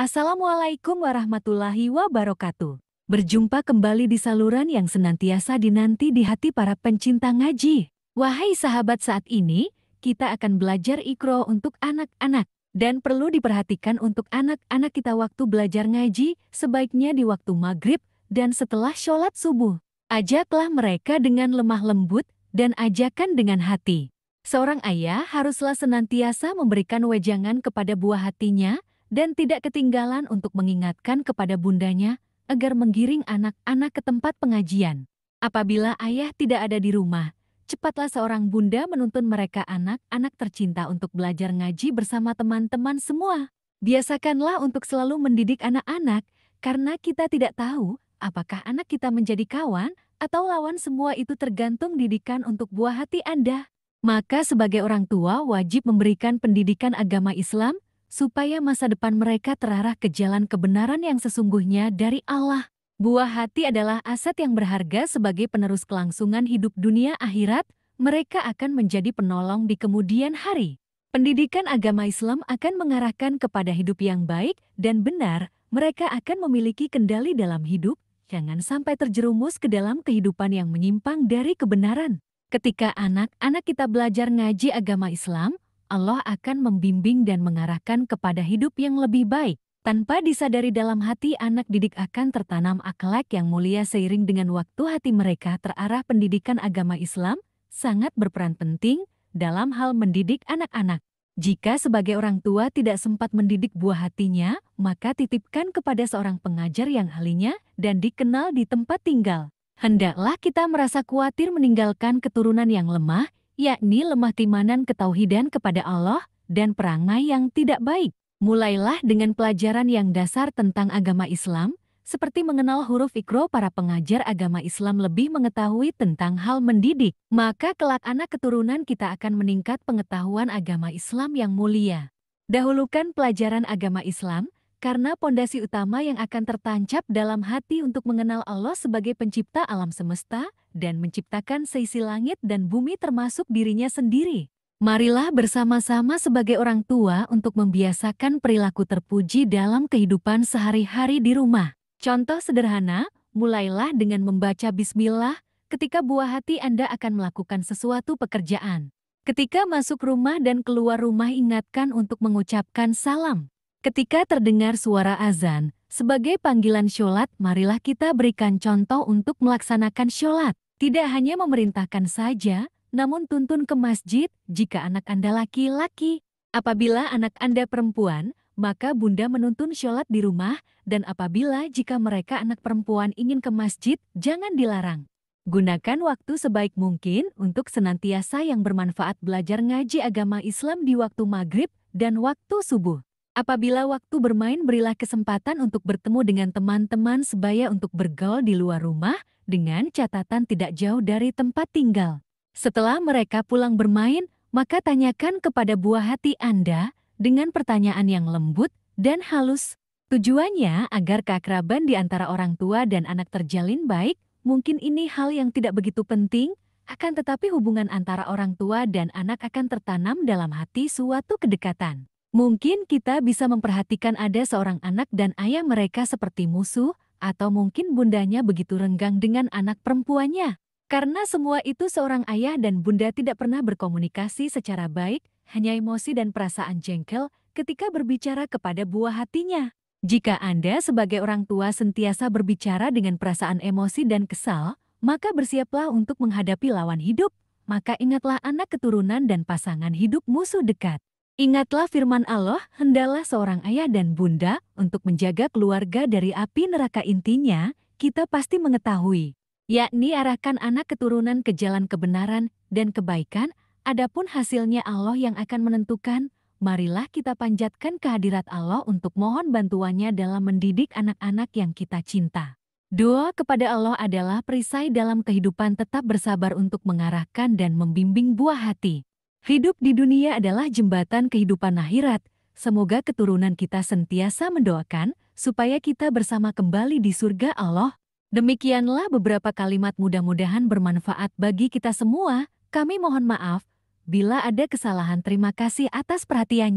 Assalamualaikum warahmatullahi wabarakatuh. Berjumpa kembali di saluran yang senantiasa dinanti di hati para pencinta ngaji. Wahai sahabat saat ini, kita akan belajar ikro untuk anak-anak. Dan perlu diperhatikan untuk anak-anak kita waktu belajar ngaji, sebaiknya di waktu maghrib dan setelah sholat subuh. Ajaklah mereka dengan lemah lembut dan ajakan dengan hati. Seorang ayah haruslah senantiasa memberikan wejangan kepada buah hatinya, dan tidak ketinggalan untuk mengingatkan kepada bundanya agar menggiring anak-anak ke tempat pengajian. Apabila ayah tidak ada di rumah, cepatlah seorang bunda menuntun mereka anak-anak tercinta untuk belajar ngaji bersama teman-teman semua. Biasakanlah untuk selalu mendidik anak-anak, karena kita tidak tahu apakah anak kita menjadi kawan atau lawan semua itu tergantung didikan untuk buah hati Anda. Maka sebagai orang tua wajib memberikan pendidikan agama Islam, supaya masa depan mereka terarah ke jalan kebenaran yang sesungguhnya dari Allah. Buah hati adalah aset yang berharga sebagai penerus kelangsungan hidup dunia akhirat, mereka akan menjadi penolong di kemudian hari. Pendidikan agama Islam akan mengarahkan kepada hidup yang baik dan benar, mereka akan memiliki kendali dalam hidup, jangan sampai terjerumus ke dalam kehidupan yang menyimpang dari kebenaran. Ketika anak-anak kita belajar ngaji agama Islam, Allah akan membimbing dan mengarahkan kepada hidup yang lebih baik. Tanpa disadari dalam hati anak didik akan tertanam akhlak yang mulia seiring dengan waktu hati mereka terarah pendidikan agama Islam sangat berperan penting dalam hal mendidik anak-anak. Jika sebagai orang tua tidak sempat mendidik buah hatinya, maka titipkan kepada seorang pengajar yang ahlinya dan dikenal di tempat tinggal. Hendaklah kita merasa khawatir meninggalkan keturunan yang lemah, yakni lemah timanan ketauhidan kepada Allah dan perangai yang tidak baik. Mulailah dengan pelajaran yang dasar tentang agama Islam, seperti mengenal huruf ikro para pengajar agama Islam lebih mengetahui tentang hal mendidik, maka kelak anak keturunan kita akan meningkat pengetahuan agama Islam yang mulia. Dahulukan pelajaran agama Islam, karena pondasi utama yang akan tertancap dalam hati untuk mengenal Allah sebagai pencipta alam semesta dan menciptakan seisi langit dan bumi termasuk dirinya sendiri. Marilah bersama-sama sebagai orang tua untuk membiasakan perilaku terpuji dalam kehidupan sehari-hari di rumah. Contoh sederhana, mulailah dengan membaca bismillah ketika buah hati Anda akan melakukan sesuatu pekerjaan. Ketika masuk rumah dan keluar rumah ingatkan untuk mengucapkan salam. Ketika terdengar suara azan, sebagai panggilan sholat, marilah kita berikan contoh untuk melaksanakan sholat. Tidak hanya memerintahkan saja, namun tuntun ke masjid jika anak Anda laki-laki. Apabila anak Anda perempuan, maka bunda menuntun sholat di rumah, dan apabila jika mereka anak perempuan ingin ke masjid, jangan dilarang. Gunakan waktu sebaik mungkin untuk senantiasa yang bermanfaat belajar ngaji agama Islam di waktu maghrib dan waktu subuh. Apabila waktu bermain berilah kesempatan untuk bertemu dengan teman-teman sebaya untuk bergaul di luar rumah dengan catatan tidak jauh dari tempat tinggal. Setelah mereka pulang bermain, maka tanyakan kepada buah hati Anda dengan pertanyaan yang lembut dan halus. Tujuannya agar keakraban di antara orang tua dan anak terjalin baik, mungkin ini hal yang tidak begitu penting, akan tetapi hubungan antara orang tua dan anak akan tertanam dalam hati suatu kedekatan. Mungkin kita bisa memperhatikan ada seorang anak dan ayah mereka seperti musuh, atau mungkin bundanya begitu renggang dengan anak perempuannya. Karena semua itu seorang ayah dan bunda tidak pernah berkomunikasi secara baik, hanya emosi dan perasaan jengkel ketika berbicara kepada buah hatinya. Jika Anda sebagai orang tua sentiasa berbicara dengan perasaan emosi dan kesal, maka bersiaplah untuk menghadapi lawan hidup. Maka ingatlah anak keturunan dan pasangan hidup musuh dekat. Ingatlah firman Allah, hendalah seorang ayah dan bunda untuk menjaga keluarga dari api neraka intinya, kita pasti mengetahui, yakni arahkan anak keturunan ke jalan kebenaran dan kebaikan, adapun hasilnya Allah yang akan menentukan, marilah kita panjatkan kehadirat Allah untuk mohon bantuannya dalam mendidik anak-anak yang kita cinta. Doa kepada Allah adalah perisai dalam kehidupan tetap bersabar untuk mengarahkan dan membimbing buah hati. Hidup di dunia adalah jembatan kehidupan akhirat. Semoga keturunan kita sentiasa mendoakan supaya kita bersama kembali di surga Allah. Demikianlah beberapa kalimat mudah-mudahan bermanfaat bagi kita semua. Kami mohon maaf bila ada kesalahan. Terima kasih atas perhatiannya.